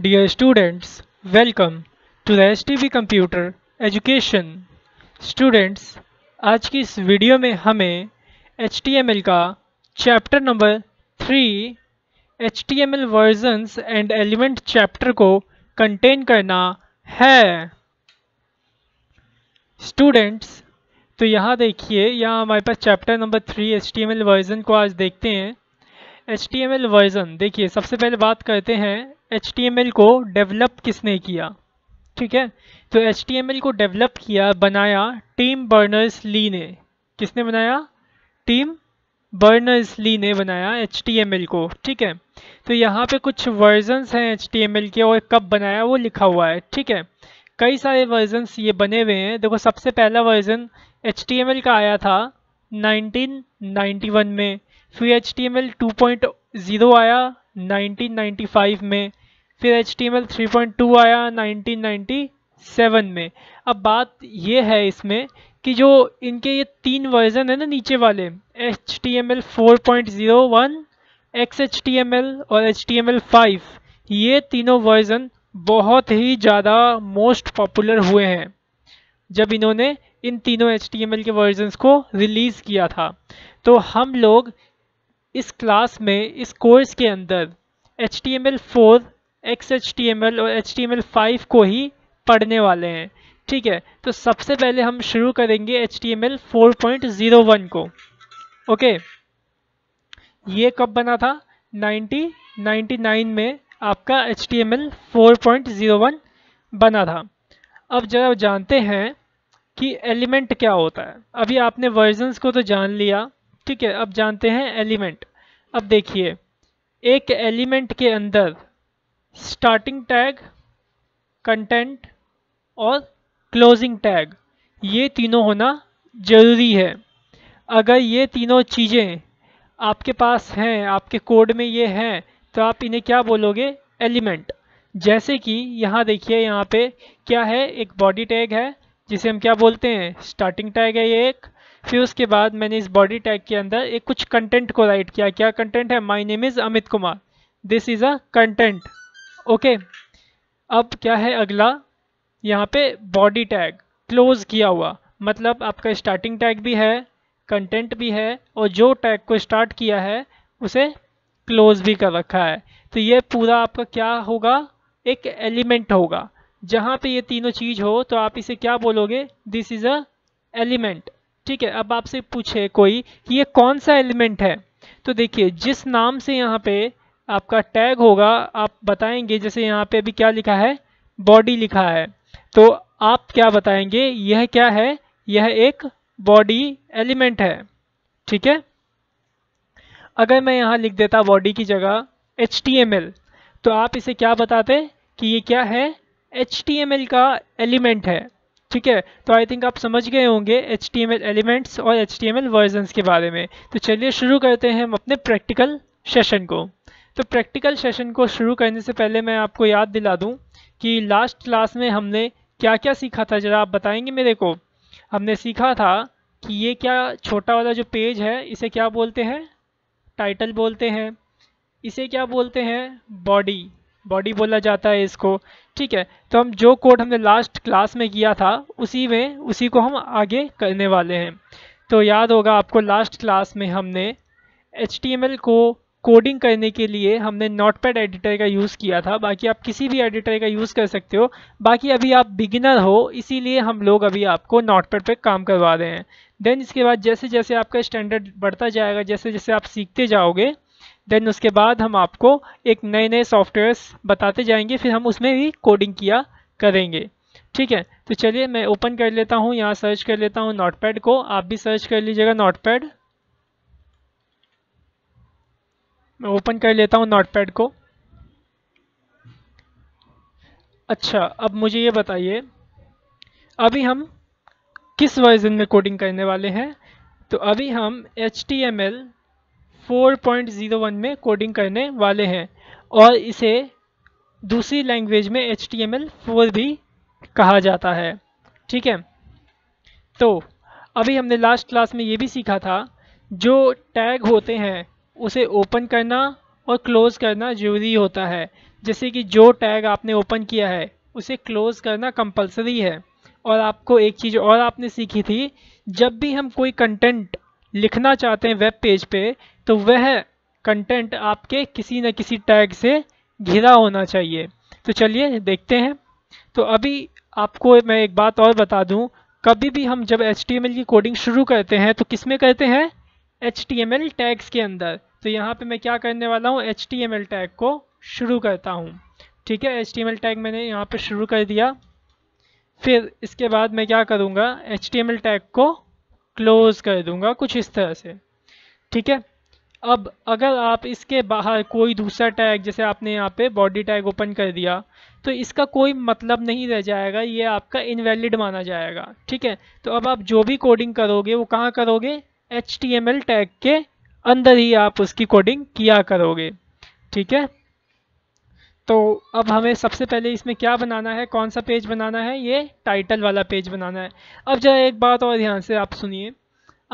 Dear students, welcome to the STV Computer Education. Students, आज की इस वीडियो में हमें HTML का chapter number three H T M L chapter and element chapter को contain करना है स्टूडेंट्स तो यहाँ देखिए यहाँ हमारे पास chapter number three H T M L version को आज देखते हैं H T M L version देखिए सबसे पहले बात करते हैं एच को डेवलप किसने किया ठीक है तो एच को डेवलप किया बनाया टीम बर्नर्स ली ने किसने बनाया टीम बर्नर्स ली ने बनाया एच को ठीक है तो यहाँ पे कुछ वर्जन्स हैं एच के और कब बनाया वो लिखा हुआ है ठीक है कई सारे वर्जन्स ये बने हुए हैं देखो सबसे पहला वर्जन एच का आया था 1991 में फिर एच टी आया 1995 में फिर H T M L three point two आया नाइनटीन नाइन्टी सेवन में अब बात ये है इसमें कि जो इनके ये तीन वर्जन है ना नीचे वाले H T M L four point zero one X H T M L और H T M L five ये तीनों वर्ज़न बहुत ही ज़्यादा मोस्ट पॉपुलर हुए हैं जब इन्होंने इन तीनों एच टी एम एल के वर्जन्स को रिलीज़ किया था तो हम लोग इस क्लास में इस कोर्स के अंदर H T M L four X H T M L और H T M L five को ही पढ़ने वाले हैं ठीक है तो सबसे पहले हम शुरू करेंगे H T M L four point zero one को ओके ये कब बना था नाइन्टी नाइन्टी नाइन में आपका H T M L four point zero one बना था अब जरा जानते हैं कि एलिमेंट क्या होता है अभी आपने वर्जन्स को तो जान लिया ठीक है अब जानते हैं एलिमेंट अब देखिए एक एलिमेंट के अंदर स्टार्टिंग टैग कंटेंट और क्लोजिंग टैग ये तीनों होना ज़रूरी है अगर ये तीनों चीज़ें आपके पास हैं आपके कोड में ये हैं तो आप इन्हें क्या बोलोगे एलिमेंट जैसे कि यहाँ देखिए यहाँ पे क्या है एक बॉडी टैग है जिसे हम क्या बोलते हैं स्टार्टिंग टैग है ये एक फिर उसके बाद मैंने इस बॉडी टैग के अंदर एक कुछ कंटेंट को राइट किया क्या कंटेंट है my name is Amit Kumar this is a content okay अब क्या है अगला यहाँ पे बॉडी टैग क्लोज किया हुआ मतलब आपका स्टार्टिंग टैग भी है कंटेंट भी है और जो टैग को स्टार्ट किया है उसे क्लोज भी कर रखा है तो ये पूरा आपका क्या होगा एक एलिमेंट होगा जहाँ पे ये तीनों चीज़ हो तो आप इसे क्या बोलोगे दिस इज़ अ एलिमेंट ठीक है अब आपसे पूछे कोई कि ये कौन सा एलिमेंट है तो देखिए जिस नाम से यहाँ पे आपका टैग होगा आप बताएंगे जैसे यहाँ पे अभी क्या लिखा है बॉडी लिखा है तो आप क्या बताएंगे यह क्या है यह एक बॉडी एलिमेंट है ठीक है अगर मैं यहाँ लिख देता बॉडी की जगह एच तो आप इसे क्या बताते कि ये क्या है एच का एलिमेंट है ठीक है तो आई थिंक आप समझ गए होंगे एच एलिमेंट्स और एच टी के बारे में तो चलिए शुरू करते हैं हम अपने प्रैक्टिकल सेशन को तो प्रैक्टिकल सेशन को शुरू करने से पहले मैं आपको याद दिला दूं कि लास्ट क्लास में हमने क्या क्या सीखा था ज़रा आप बताएंगे मेरे को हमने सीखा था कि ये क्या छोटा वाला जो पेज है इसे क्या बोलते हैं टाइटल बोलते हैं इसे क्या बोलते हैं बॉडी बॉडी बोला जाता है इसको ठीक है तो हम जो कोड हमने लास्ट क्लास में किया था उसी में उसी को हम आगे करने वाले हैं तो याद होगा आपको लास्ट क्लास में हमने एच को कोडिंग करने के लिए हमने नोटपैड एडिटर का यूज़ किया था बाकी आप किसी भी एडिटर का यूज़ कर सकते हो बाकी अभी आप बिगिनर हो इसीलिए हम लोग अभी आपको नोटपैड पे काम करवा रहे हैं देन इसके बाद जैसे जैसे आपका स्टैंडर्ड बढ़ता जाएगा जैसे जैसे आप सीखते जाओगे देन उसके बाद हम आपको एक नए नए सॉफ्टवेयर्स बताते जाएंगे फिर हम उसमें भी कोडिंग किया करेंगे ठीक है तो चलिए मैं ओपन कर लेता हूँ यहाँ सर्च कर लेता हूँ नोटपैड को आप भी सर्च कर लीजिएगा नोटपैड मैं ओपन कर लेता हूँ नोटपैड को अच्छा अब मुझे ये बताइए अभी हम किस वर्जन में कोडिंग करने वाले हैं तो अभी हम H T M L four point zero one में कोडिंग करने वाले हैं और इसे दूसरी लैंग्वेज में H T M L four भी कहा जाता है ठीक है तो अभी हमने लास्ट क्लास में ये भी सीखा था जो टैग होते हैं उसे ओपन करना और क्लोज़ करना ज़रूरी होता है जैसे कि जो टैग आपने ओपन किया है उसे क्लोज़ करना कंपलसरी है और आपको एक चीज़ और आपने सीखी थी जब भी हम कोई कंटेंट लिखना चाहते हैं वेब पेज पे तो वह कंटेंट आपके किसी न किसी टैग से घिरा होना चाहिए तो चलिए देखते हैं तो अभी आपको मैं एक बात और बता दूं कभी भी हम जब एच की कोडिंग शुरू करते हैं तो किस में करते हैं एच टैग्स के अंदर तो यहाँ पे मैं क्या करने वाला हूँ एच टैग को शुरू करता हूँ ठीक है एच टैग मैंने यहाँ पे शुरू कर दिया फिर इसके बाद मैं क्या करूँगा एच टैग को क्लोज़ कर दूँगा कुछ इस तरह से ठीक है अब अगर आप इसके बाहर कोई दूसरा टैग जैसे आपने यहाँ पे बॉडी टैग ओपन कर दिया तो इसका कोई मतलब नहीं रह जाएगा ये आपका इनवैलिड माना जाएगा ठीक है तो अब आप जो भी कोडिंग करोगे वो कहाँ करोगे एच टैग के अंदर ही आप उसकी कोडिंग किया करोगे ठीक है तो अब हमें सबसे पहले इसमें क्या बनाना है कौन सा पेज बनाना है ये टाइटल वाला पेज बनाना है अब जरा एक बात और ध्यान से आप सुनिए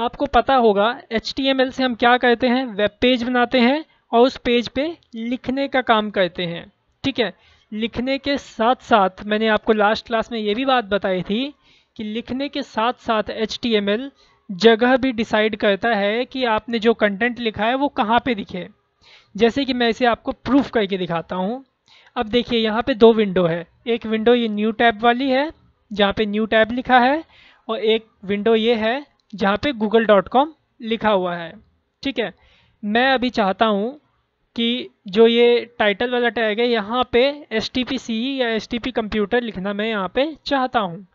आपको पता होगा एच से हम क्या करते हैं वेब पेज बनाते हैं और उस पेज पे लिखने का काम करते हैं ठीक है लिखने के साथ साथ मैंने आपको लास्ट क्लास में ये भी बात बताई थी कि लिखने के साथ साथ एच जगह भी डिसाइड करता है कि आपने जो कंटेंट लिखा है वो कहाँ पे दिखे जैसे कि मैं इसे आपको प्रूफ करके दिखाता हूँ अब देखिए यहाँ पे दो विंडो है एक विंडो ये न्यू टैब वाली है जहाँ पे न्यू टैब लिखा है और एक विंडो ये है जहाँ पे गूगल डॉट कॉम लिखा हुआ है ठीक है मैं अभी चाहता हूँ कि जो ये टाइटल वाला टैग है यहाँ पे एस e या एस कंप्यूटर लिखना मैं यहाँ पर चाहता हूँ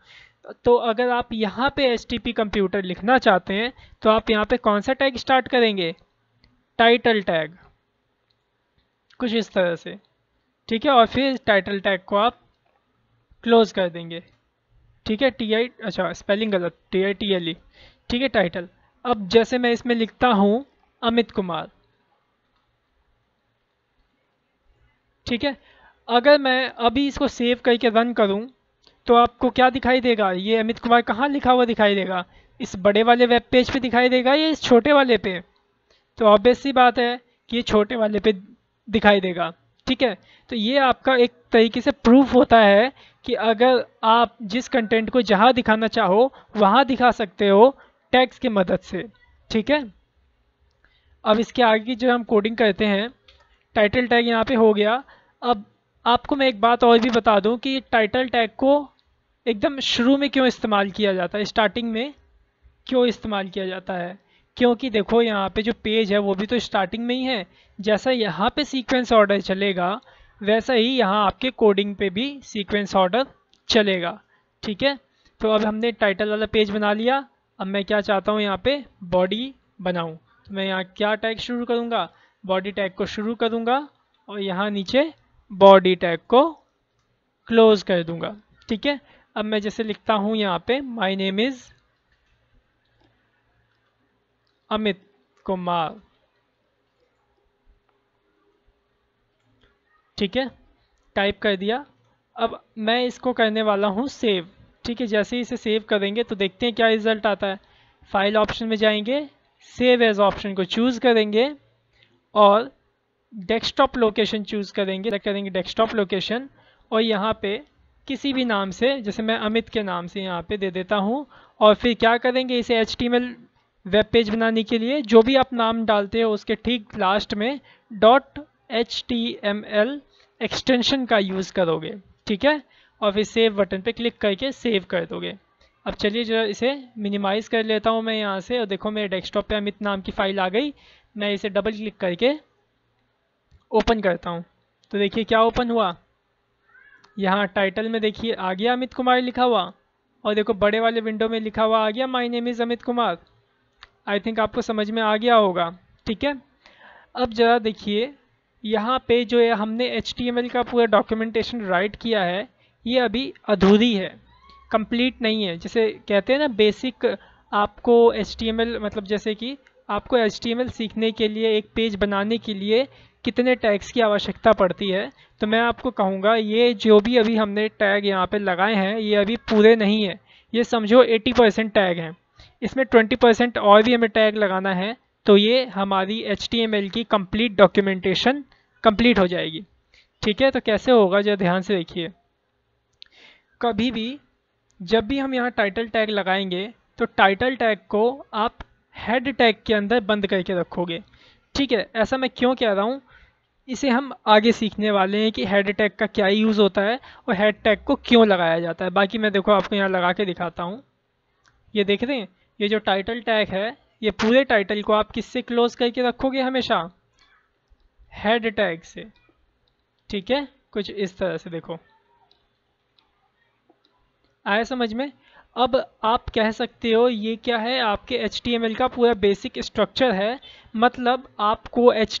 तो अगर आप यहाँ पे एस कंप्यूटर लिखना चाहते हैं तो आप यहाँ पे कौन सा टैग स्टार्ट करेंगे टाइटल टैग कुछ इस तरह से ठीक है और फिर टाइटल टैग को आप क्लोज कर देंगे ठीक है टी आई अच्छा स्पेलिंग गलत T I T L E ठीक है टाइटल अब जैसे मैं इसमें लिखता हूँ अमित कुमार ठीक है अगर मैं अभी इसको सेव करके रन करूँ तो आपको क्या दिखाई देगा ये अमित कुमार कहाँ लिखा हुआ दिखाई देगा इस बड़े वाले वेब पेज पे दिखाई देगा या इस छोटे वाले पे तो ऑब्वियस सी बात है कि ये छोटे वाले पे दिखाई देगा ठीक है तो ये आपका एक तरीके से प्रूफ होता है कि अगर आप जिस कंटेंट को जहाँ दिखाना चाहो वहाँ दिखा सकते हो टैक्स की मदद से ठीक है अब इसके आगे जो हम कोडिंग करते हैं टाइटल टैग यहाँ पे हो गया अब आपको मैं एक बात और भी बता दूं कि टाइटल टैग को एकदम शुरू में क्यों इस्तेमाल किया जाता है स्टार्टिंग में क्यों इस्तेमाल किया जाता है क्योंकि देखो यहाँ पे जो पेज है वो भी तो स्टार्टिंग में ही है जैसा यहाँ पे सीक्वेंस ऑर्डर चलेगा वैसा ही यहाँ आपके कोडिंग पे भी सीक्वेंस ऑर्डर चलेगा ठीक है तो अब हमने टाइटल वाला पेज बना लिया अब मैं क्या चाहता हूँ यहाँ पे बॉडी बनाऊँ तो मैं यहाँ क्या टैग शुरू करूँगा बॉडी टैग को शुरू करूँगा और यहाँ नीचे बॉडी टैग को क्लोज कर दूंगा ठीक है अब मैं जैसे लिखता हूं यहां पे my name is Amit Kumar ठीक है टाइप कर दिया अब मैं इसको करने वाला हूं सेव ठीक है जैसे ही इसे सेव करेंगे तो देखते हैं क्या रिजल्ट आता है फाइल ऑप्शन में जाएंगे सेव एज ऑप्शन को चूज़ करेंगे और डेस्कटॉप लोकेशन चूज़ करेंगे करेंगे डेस्कटॉप लोकेशन और यहाँ पे किसी भी नाम से जैसे मैं अमित के नाम से यहाँ पे दे देता हूँ और फिर क्या करेंगे इसे एच वेब पेज बनाने के लिए जो भी आप नाम डालते हो उसके ठीक लास्ट में डॉट एच एक्सटेंशन का यूज़ करोगे ठीक है और फिर सेव बटन पे क्लिक करके सेव कर दोगे अब चलिए जरा इसे मिनिमाइज़ कर लेता हूँ मैं यहाँ से और देखो मेरे डेस्कटॉप पे अमित नाम की फ़ाइल आ गई मैं इसे डबल क्लिक करके ओपन करता हूँ तो देखिए क्या ओपन हुआ यहाँ टाइटल में देखिए आ गया अमित कुमार लिखा हुआ और देखो बड़े वाले विंडो में लिखा हुआ आ गया my name is Amit Kumar I think आपको समझ में आ गया होगा ठीक है अब ज़रा देखिए यहाँ पे जो है हमने एच का पूरा डॉक्यूमेंटेशन राइट किया है ये अभी अधूरी है कंप्लीट नहीं है जैसे कहते हैं ना बेसिक आपको एच मतलब जैसे कि आपको एच सीखने के लिए एक पेज बनाने के लिए कितने टैग्स की आवश्यकता पड़ती है तो मैं आपको कहूँगा ये जो भी अभी हमने टैग यहाँ पे लगाए हैं ये अभी पूरे नहीं है ये समझो 80 परसेंट टैग हैं इसमें 20 परसेंट और भी हमें टैग लगाना है तो ये हमारी एच की कम्प्लीट डॉक्यूमेंटेशन कम्प्लीट हो जाएगी ठीक है तो कैसे होगा जरा ध्यान से देखिए कभी भी जब भी हम यहाँ टाइटल टैग लगाएंगे तो टाइटल टैग को आप हेड टैग के अंदर बंद करके रखोगे ठीक है ऐसा मैं क्यों कह रहा हूँ इसे हम आगे सीखने वाले हैं कि हेड अटैक का क्या यूज़ होता है और हेड टैग को क्यों लगाया जाता है बाकी मैं देखो आपको यहाँ लगा के दिखाता हूँ ये देख रहे हैं ये जो टाइटल टैग है ये पूरे टाइटल को आप किससे क्लोज करके रखोगे हमेशा हेड टैग से ठीक है कुछ इस तरह से देखो आया समझ में अब आप कह सकते हो ये क्या है आपके एच का पूरा बेसिक स्ट्रक्चर है मतलब आपको एच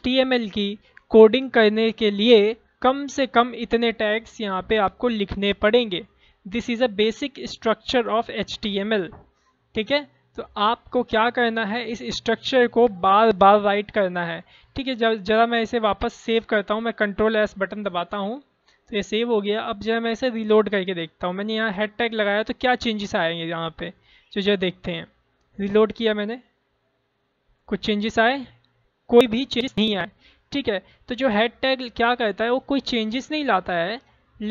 की कोडिंग करने के लिए कम से कम इतने टैग्स यहाँ पे आपको लिखने पड़ेंगे this is a basic structure of H ठीक है तो आपको क्या करना है इस स्ट्रक्चर को बार बार राइट करना है ठीक है जरा मैं इसे वापस सेव करता हूँ मैं कंट्रोल एस बटन दबाता हूँ तो ये सेव हो गया अब जो है मैं इसे रिलोड करके देखता हूँ मैंने यहाँ हेड टैग लगाया तो क्या चेंजेस आएंगे यहाँ पे जो जो देखते हैं रिलोड किया मैंने कुछ चेंजेस आए कोई भी चेंजेस नहीं आए ठीक है तो जो हेड टैग क्या करता है वो कोई चेंजेस नहीं लाता है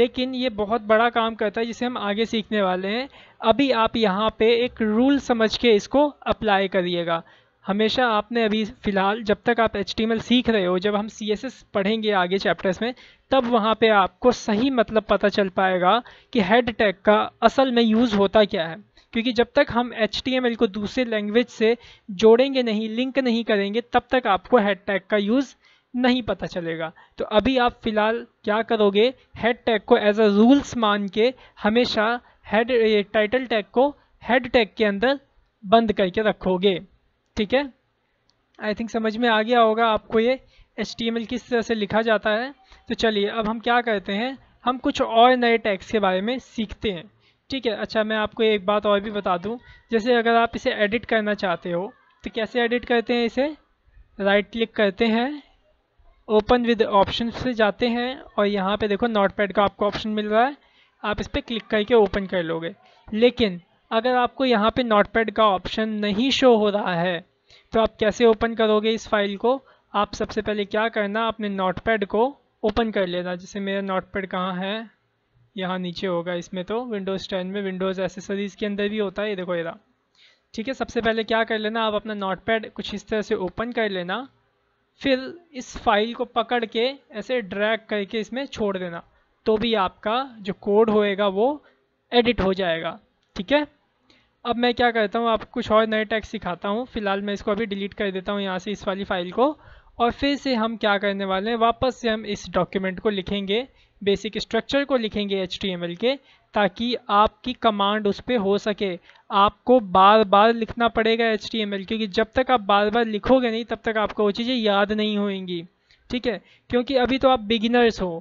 लेकिन ये बहुत बड़ा काम करता है जिसे हम आगे सीखने वाले हैं अभी आप यहाँ पे एक रूल समझ के इसको अप्लाई करिएगा हमेशा आपने अभी फ़िलहाल जब तक आप एच सीख रहे हो जब हम सी पढ़ेंगे आगे चैप्टर्स में तब वहाँ पे आपको सही मतलब पता चल पाएगा कि हेड टैग का असल में यूज़ होता क्या है क्योंकि जब तक हम एच को दूसरे लैंग्वेज से जोड़ेंगे नहीं लिंक नहीं करेंगे तब तक आपको हेड टैग का यूज़ नहीं पता चलेगा तो अभी आप फ़िलहाल क्या करोगे हेड टैग को एज अ रूल्स मान के हमेशा हेड टाइटल टैग को हेड टैग के अंदर बंद करके रखोगे ठीक है आई थिंक समझ में आ गया होगा आपको ये एच किस तरह से लिखा जाता है तो चलिए अब हम क्या करते हैं हम कुछ और नए टैक्स के बारे में सीखते हैं ठीक है अच्छा मैं आपको एक बात और भी बता दूं जैसे अगर आप इसे एडिट करना चाहते हो तो कैसे एडिट करते हैं इसे राइट क्लिक करते हैं ओपन विद ऑप्शन से जाते हैं और यहाँ पे देखो नोट पैड का आपको ऑप्शन मिल रहा है आप इस पर क्लिक करके ओपन कर लोगे लेकिन अगर आपको यहाँ पे नोट पैड का ऑप्शन नहीं शो हो रहा है तो आप कैसे ओपन करोगे इस फाइल को आप सबसे पहले क्या करना अपने नोटपैड को ओपन कर लेना जैसे मेरा नोटपैड कहाँ है यहाँ नीचे होगा इसमें तो विंडोज़ टेन में विंडोज़ एसेसरीज़ के अंदर भी होता है ये देखो ये ठीक है सबसे पहले क्या कर लेना आप अपना नोटपैड कुछ इस तरह से ओपन कर लेना फिर इस फाइल को पकड़ के ऐसे ड्रैग करके इसमें छोड़ देना तो भी आपका जो कोड होएगा वो एडिट हो जाएगा ठीक है अब मैं क्या करता हूँ आप कुछ और नए टैक्स सिखाता हूँ फिलहाल मैं इसको अभी डिलीट कर देता हूँ यहाँ से इस वाली फाइल को और फिर से हम क्या करने वाले हैं वापस से हम इस डॉक्यूमेंट को लिखेंगे बेसिक स्ट्रक्चर को लिखेंगे एच के ताकि आपकी कमांड उस पर हो सके आपको बार बार लिखना पड़ेगा एच क्योंकि जब तक आप बार बार लिखोगे नहीं तब तक आपको वो चीज़ें याद नहीं होंगी ठीक है क्योंकि अभी तो आप बिगिनर्स हो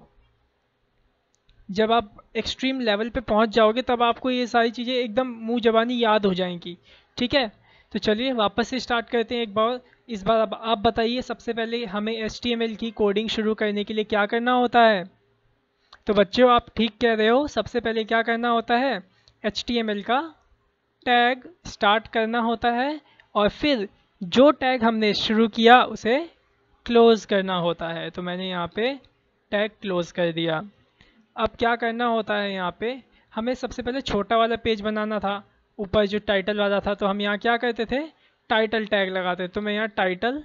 जब आप एक्सट्रीम लेवल पे पहुंच जाओगे तब आपको ये सारी चीज़ें एकदम मुँह जबानी याद हो जाएंगी ठीक है तो चलिए वापस से स्टार्ट करते हैं एक बार इस बार अब आप बताइए सबसे पहले हमें एच की कोडिंग शुरू करने के लिए क्या करना होता है तो बच्चों आप ठीक कह रहे हो सबसे पहले क्या करना होता है एच का टैग स्टार्ट करना होता है और फिर जो टैग हमने शुरू किया उसे क्लोज़ करना होता है तो मैंने यहाँ पे टैग क्लोज़ कर दिया अब क्या करना होता है यहाँ पे हमें सबसे पहले छोटा वाला पेज बनाना था ऊपर जो टाइटल वाला था तो हम यहाँ क्या करते थे टाइटल टैग लगाते तो मैं यहाँ टाइटल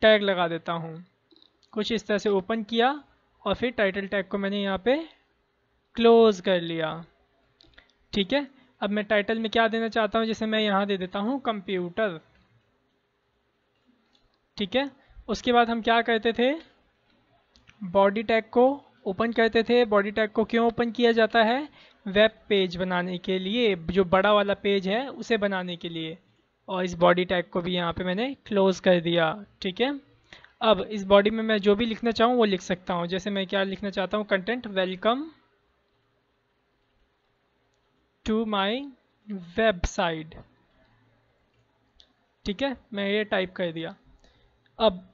टैग लगा देता हूँ कुछ इस तरह से ओपन किया और फिर टाइटल टैग को मैंने यहाँ पे क्लोज़ कर लिया ठीक है अब मैं टाइटल में क्या देना चाहता हूँ जैसे मैं यहाँ दे देता हूँ कंप्यूटर ठीक है उसके बाद हम क्या करते थे बॉडी टैग को ओपन करते थे बॉडी टैग को क्यों ओपन किया जाता है वेब पेज बनाने के लिए जो बड़ा वाला पेज है उसे बनाने के लिए और इस बॉडी टैग को भी यहाँ पे मैंने क्लोज़ कर दिया ठीक है अब इस बॉडी में मैं जो भी लिखना चाहूँ वो लिख सकता हूँ जैसे मैं क्या लिखना चाहता हूँ content welcome to my website ठीक है मैं ये टाइप कर दिया अब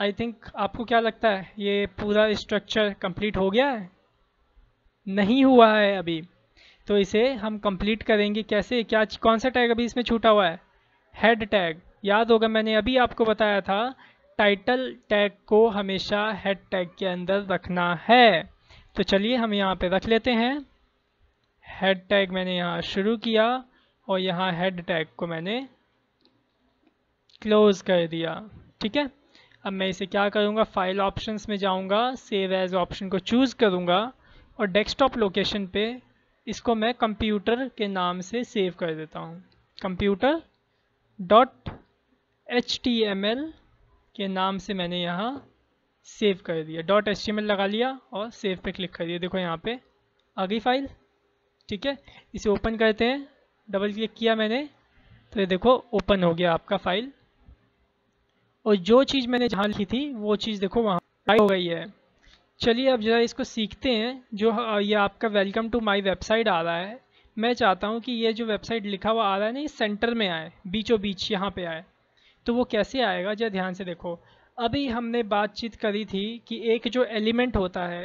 आई थिंक आपको क्या लगता है ये पूरा स्ट्रक्चर कंप्लीट हो गया है नहीं हुआ है अभी तो इसे हम कंप्लीट करेंगे कैसे क्या कौन सा टैग अभी इसमें छूटा हुआ है हेड टैग याद होगा मैंने अभी आपको बताया था टाइटल टैग को हमेशा हेड टैग के अंदर रखना है तो चलिए हम यहाँ पे रख लेते हैं हेड टैग मैंने यहाँ शुरू किया और यहाँ हेड टैग को मैंने क्लोज़ कर दिया ठीक है अब मैं इसे क्या करूँगा फाइल ऑप्शंस में जाऊँगा सेव एज ऑप्शन को चूज़ करूँगा और डेस्कटॉप लोकेशन पे इसको मैं कंप्यूटर के नाम से सेव कर देता हूँ computer dot H T M L के नाम से मैंने यहाँ सेव कर दिया dot H T M L लगा लिया और सेव पे क्लिक कर दिया देखो यहाँ पे आ गई फाइल ठीक है इसे ओपन करते हैं डबल क्लिक किया मैंने तो ये देखो ओपन हो गया आपका फाइल और जो चीज़ मैंने जहाँ लिखी थी वो चीज़ देखो वहाँ हो गई है चलिए अब ज़रा इसको सीखते हैं जो ये आपका वेलकम टू माई वेबसाइट आ रहा है मैं चाहता हूँ कि ये जो वेबसाइट लिखा हुआ आ रहा है ना ये सेंटर में आए बीचों बीच यहाँ पे आए तो वो कैसे आएगा जरा ध्यान से देखो अभी हमने बातचीत करी थी कि एक जो एलिमेंट होता है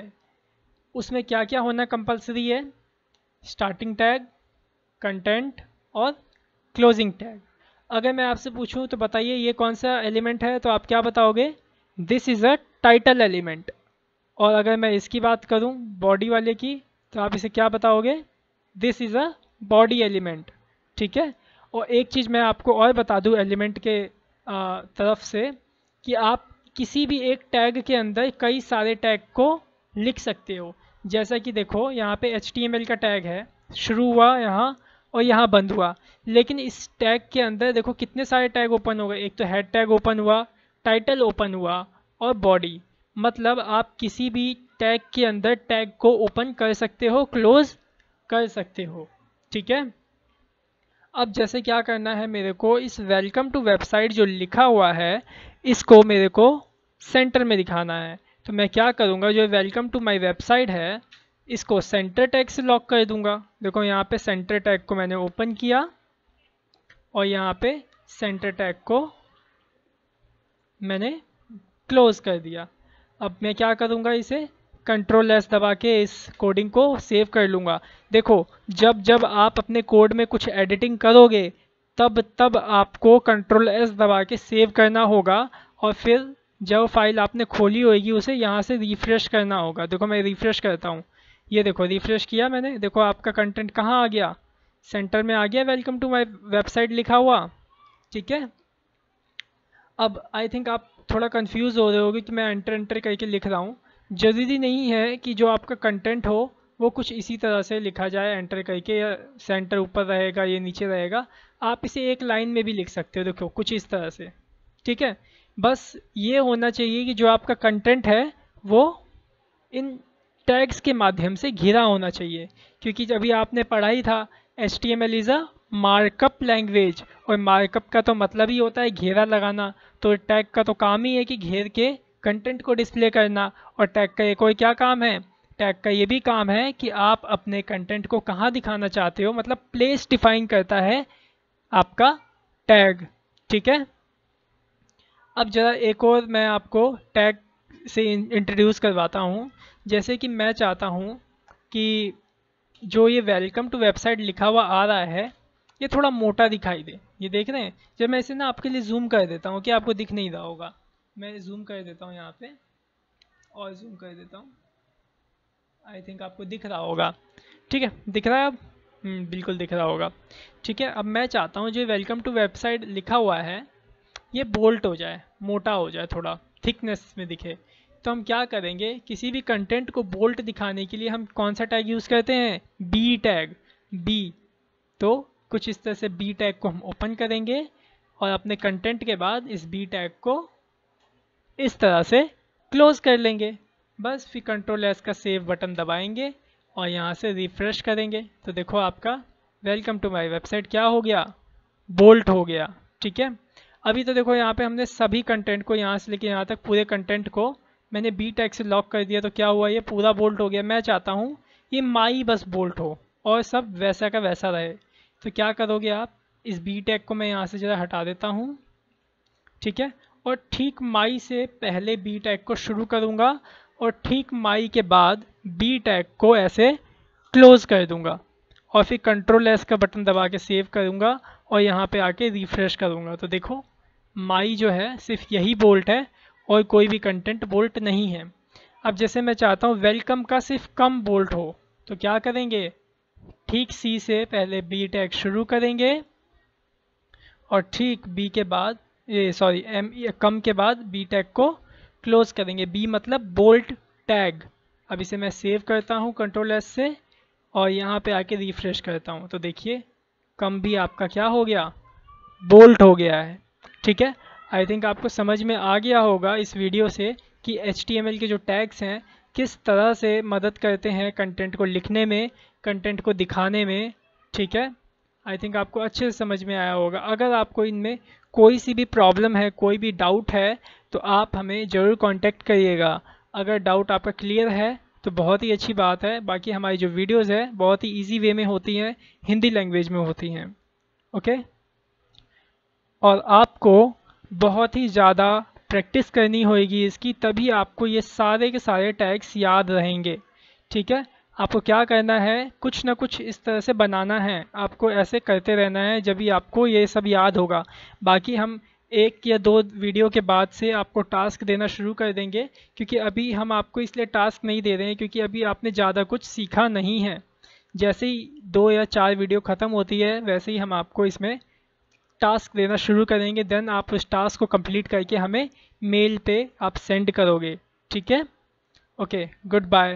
उसमें क्या क्या होना कंपलसरी है स्टार्टिंग टैग कंटेंट और क्लोजिंग टैग अगर मैं आपसे पूछूं तो बताइए ये कौन सा एलिमेंट है तो आप क्या बताओगे this is a title element और अगर मैं इसकी बात करूं बॉडी वाले की तो आप इसे क्या बताओगे this is a body element ठीक है और एक चीज़ मैं आपको और बता दूं एलिमेंट के आ, तरफ से कि आप किसी भी एक टैग के अंदर कई सारे टैग को लिख सकते हो जैसा कि देखो यहाँ पे एच का टैग है शुरू हुआ यहाँ और यहाँ बंद हुआ लेकिन इस टैग के अंदर देखो कितने सारे टैग ओपन हो गए एक तो हेड टैग ओपन हुआ टाइटल ओपन हुआ और बॉडी मतलब आप किसी भी टैग के अंदर टैग को ओपन कर सकते हो क्लोज कर सकते हो ठीक है अब जैसे क्या करना है मेरे को इस वेलकम टू वेबसाइट जो लिखा हुआ है इसको मेरे को सेंटर में दिखाना है तो मैं क्या करूँगा जो वेलकम टू माई वेबसाइट है इसको सेंटर टैग से लॉक कर दूंगा देखो यहाँ पे सेंटर टैग को मैंने ओपन किया और यहाँ पे सेंटर टैग को मैंने क्लोज कर दिया अब मैं क्या करूँगा इसे कंट्रोल एस दबा के इस कोडिंग को सेव कर लूँगा देखो जब जब आप अपने कोड में कुछ एडिटिंग करोगे तब तब आपको कंट्रोल एस दबा के सेव करना होगा और फिर जब फाइल आपने खोली होगी उसे यहाँ से रिफ़्रेश करना होगा देखो मैं रिफ़्रेश करता हूँ ये देखो रिफ्रेश किया मैंने देखो आपका कंटेंट कहाँ आ गया सेंटर में आ गया वेलकम टू माई वेबसाइट लिखा हुआ ठीक है अब आई थिंक आप थोड़ा कंफ्यूज हो रहे होगे कि मैं एंटर एंटर करके लिख रहा हूँ ज़रूरी नहीं है कि जो आपका कंटेंट हो वो कुछ इसी तरह से लिखा जाए एंटर करके या सेंटर ऊपर रहेगा या नीचे रहेगा आप इसे एक लाइन में भी लिख सकते हो देखो कुछ इस तरह से ठीक है बस ये होना चाहिए कि जो आपका कंटेंट है वो इन टैग्स के माध्यम से घिरा होना चाहिए क्योंकि जब भी आपने पढ़ाई था H T M L is a markup language और मार्कअप का तो मतलब ही होता है घेरा लगाना तो टैग का तो काम ही है कि घेर के कंटेंट को डिस्प्ले करना और टैग का ये कोई क्या काम है टैग का ये भी काम है कि आप अपने कंटेंट को कहाँ दिखाना चाहते हो मतलब प्लेस डिफाइन करता है आपका टैग ठीक है अब ज़रा एक और मैं आपको टैग से इंट्रोड्यूस करवाता हूँ जैसे कि मैं चाहता हूँ कि जो ये वेलकम टू वेबसाइट लिखा हुआ आ रहा है ये थोड़ा मोटा दिखाई दे ये देख रहे हैं जब मैं इसे ना आपके लिए जूम कर देता हूँ कि आपको दिख नहीं रहा होगा मैं जूम कर देता हूँ यहाँ पे और जूम कर देता हूँ आई थिंक आपको दिख रहा होगा ठीक है दिख रहा है अब हम्म, बिल्कुल दिख रहा होगा ठीक है अब मैं चाहता हूँ जो वेलकम टू वेबसाइट लिखा हुआ है ये बोल्ट हो जाए मोटा हो जाए थोड़ा थिकनेस में दिखे तो हम क्या करेंगे किसी भी कंटेंट को बोल्ट दिखाने के लिए हम कौन सा टैग यूज़ करते हैं बी टैग बी तो कुछ इस तरह से बी टैग को हम ओपन करेंगे और अपने कंटेंट के बाद इस बी टैग को इस तरह से क्लोज कर लेंगे बस फिर कंट्रोल एस का सेव बटन दबाएंगे और यहाँ से रिफ्रेश करेंगे तो देखो आपका वेलकम टू माई वेबसाइट क्या हो गया बोल्ट हो गया ठीक है अभी तो देखो यहाँ पे हमने सभी कंटेंट को यहाँ से लेके यहाँ तक पूरे कंटेंट को मैंने बी टैग से लॉक कर दिया तो क्या हुआ ये पूरा बोल्ट हो गया मैं चाहता हूँ ये माई बस बोल्ट हो और सब वैसा का वैसा रहे तो क्या करोगे आप इस बी टैग को मैं यहाँ से ज़रा हटा देता हूँ ठीक है और ठीक माई से पहले बी टैग को शुरू करूँगा और ठीक माई के बाद बी टैग को ऐसे क्लोज़ कर दूँगा और फिर कंट्रोल एस का बटन दबा के सेव करूँगा और यहाँ पे आके रिफ़्रेश करूँगा तो देखो माई जो है सिर्फ यही बोल्ट है और कोई भी कंटेंट बोल्ट नहीं है अब जैसे मैं चाहता हूँ वेलकम का सिर्फ कम बोल्ट हो तो क्या करेंगे ठीक सी से पहले बी टैग शुरू करेंगे और ठीक बी के बाद सॉरी एम कम के बाद बी टैग को क्लोज करेंगे बी मतलब बोल्ट टैग अब इसे मैं सेव करता हूँ कंट्रोल एस से और यहाँ पे आके रिफ्रेश करता हूँ तो देखिए कम भी आपका क्या हो गया बोल्ट हो गया है ठीक है आई थिंक आपको समझ में आ गया होगा इस वीडियो से कि एच के जो टैग्स हैं किस तरह से मदद करते हैं कंटेंट को लिखने में कंटेंट को दिखाने में ठीक है आई थिंक आपको अच्छे से समझ में आया होगा अगर आपको इनमें कोई सी भी प्रॉब्लम है कोई भी डाउट है तो आप हमें ज़रूर कांटेक्ट करिएगा अगर डाउट आपका क्लियर है तो बहुत ही अच्छी बात है बाकी हमारी जो वीडियोस है बहुत ही इजी वे में होती हैं हिंदी लैंग्वेज में होती हैं ओके और आपको बहुत ही ज़्यादा प्रैक्टिस करनी होगी इसकी तभी आपको ये सारे के सारे टैग्स याद रहेंगे ठीक है आपको क्या करना है कुछ ना कुछ इस तरह से बनाना है आपको ऐसे करते रहना है जब भी आपको ये सब याद होगा बाकी हम एक या दो वीडियो के बाद से आपको टास्क देना शुरू कर देंगे क्योंकि अभी हम आपको इसलिए टास्क नहीं दे रहे हैं क्योंकि अभी आपने ज़्यादा कुछ सीखा नहीं है जैसे ही दो या चार वीडियो ख़त्म होती है वैसे ही हम आपको इसमें टास्क देना शुरू करेंगे देन आप उस टास्क को कंप्लीट करके हमें मेल पे आप सेंड करोगे ठीक है okay good bye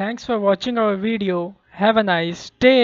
thanks for watching our video have a nice day